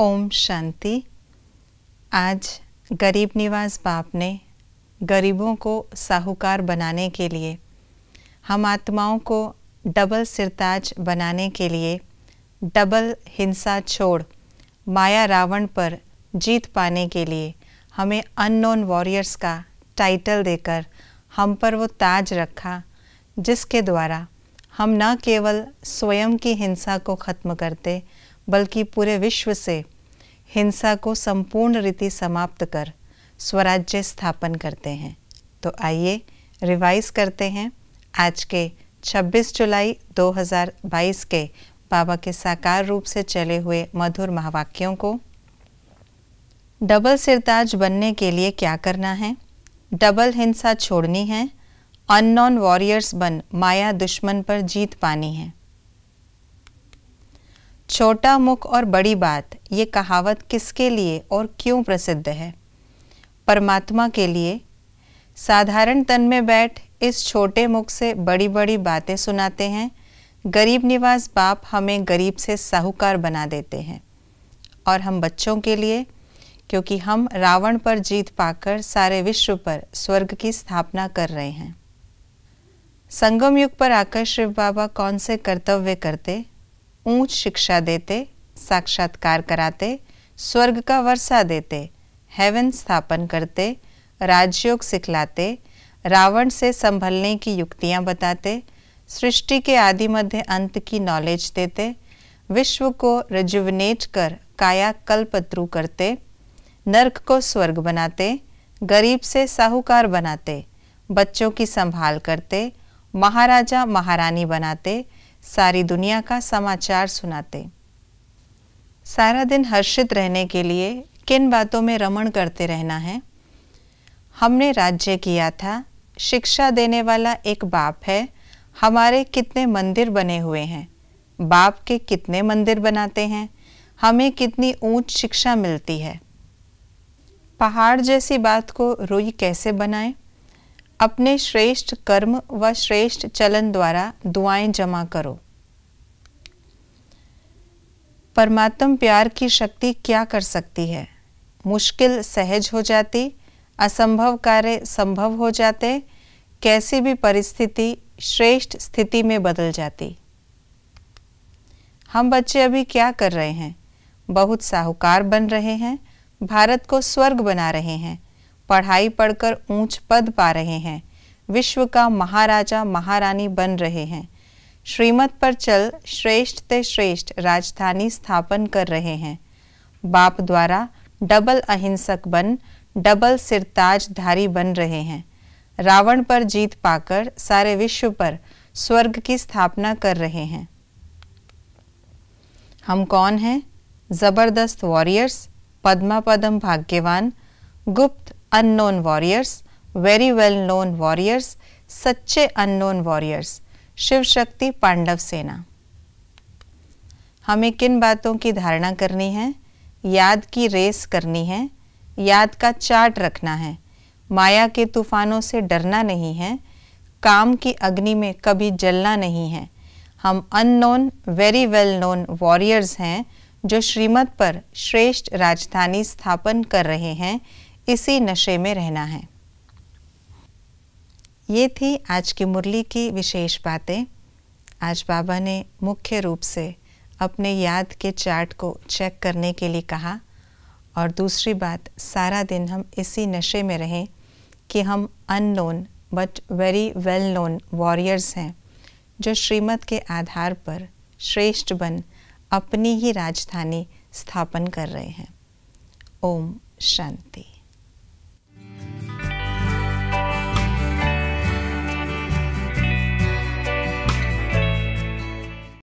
ओम शांति आज गरीब निवास बाप ने गरीबों को साहूकार बनाने के लिए हम आत्माओं को डबल सिरताज बनाने के लिए डबल हिंसा छोड़ माया रावण पर जीत पाने के लिए हमें अननोन वॉरियर्स का टाइटल देकर हम पर वो ताज रखा जिसके द्वारा हम न केवल स्वयं की हिंसा को ख़त्म करते बल्कि पूरे विश्व से हिंसा को संपूर्ण रीति समाप्त कर स्वराज्य स्थापन करते हैं तो आइए रिवाइज करते हैं आज के 26 जुलाई 2022 के बाबा के साकार रूप से चले हुए मधुर महावाक्यों को डबल सिरताज बनने के लिए क्या करना है डबल हिंसा छोड़नी है अननोन वॉरियर्स बन माया दुश्मन पर जीत पानी है छोटा मुख और बड़ी बात ये कहावत किसके लिए और क्यों प्रसिद्ध है परमात्मा के लिए साधारण तन में बैठ इस छोटे मुख से बड़ी बड़ी बातें सुनाते हैं गरीब निवास बाप हमें गरीब से साहूकार बना देते हैं और हम बच्चों के लिए क्योंकि हम रावण पर जीत पाकर सारे विश्व पर स्वर्ग की स्थापना कर रहे हैं संगम युग पर आकर शिव बाबा कौन से कर्तव्य करते ऊंच शिक्षा देते साक्षात्कार कराते स्वर्ग का वर्षा देते हेवन स्थापन करते राजयोग सिखलाते रावण से संभलने की युक्तियां बताते सृष्टि के आदि मध्य अंत की नॉलेज देते विश्व को रजुवनेट कर काया कल्पत्रु करते नर्क को स्वर्ग बनाते गरीब से साहूकार बनाते बच्चों की संभाल करते महाराजा महारानी बनाते सारी दुनिया का समाचार सुनाते सारा दिन हर्षित रहने के लिए किन बातों में रमण करते रहना है हमने राज्य किया था शिक्षा देने वाला एक बाप है हमारे कितने मंदिर बने हुए हैं बाप के कितने मंदिर बनाते हैं हमें कितनी ऊंच शिक्षा मिलती है पहाड़ जैसी बात को रुई कैसे बनाएं? अपने श्रेष्ठ कर्म व श्रेष्ठ चलन द्वारा दुआएं जमा करो परमात्म प्यार की शक्ति क्या कर सकती है मुश्किल सहज हो जाती असंभव कार्य संभव हो जाते कैसी भी परिस्थिति श्रेष्ठ स्थिति में बदल जाती हम बच्चे अभी क्या कर रहे हैं बहुत साहूकार बन रहे हैं भारत को स्वर्ग बना रहे हैं पढ़ाई पढ़कर ऊंच पद पा रहे हैं विश्व का महाराजा महारानी बन रहे हैं श्रीमत पर चल श्रेष्ठ ते श्रेष्ठ राजधानी स्थापन कर रहे हैं बाप द्वारा डबल अहिंसक बन डबल धारी बन रहे हैं रावण पर जीत पाकर सारे विश्व पर स्वर्ग की स्थापना कर रहे हैं हम कौन हैं जबरदस्त वॉरियर्स पद्मा पदम भाग्यवान गुप्त unknown warriors very well known warriors सच्चे अननोन वॉरियर्स शिव शक्ति पांडव सेना हमें किन बातों की धारणा करनी है याद की रेस करनी है याद का चार्ट रखना है माया के तूफानों से डरना नहीं है काम की अग्नि में कभी जलना नहीं है हम unknown very well known warriors हैं जो श्रीमत पर श्रेष्ठ राजधानी स्थापन कर रहे हैं इसी नशे में रहना है ये थी आज की मुरली की विशेष बातें आज बाबा ने मुख्य रूप से अपने याद के चार्ट को चेक करने के लिए कहा और दूसरी बात सारा दिन हम इसी नशे में रहें कि हम unknown but very well known warriors हैं जो श्रीमत के आधार पर श्रेष्ठ बन अपनी ही राजधानी स्थापन कर रहे हैं ओम शांति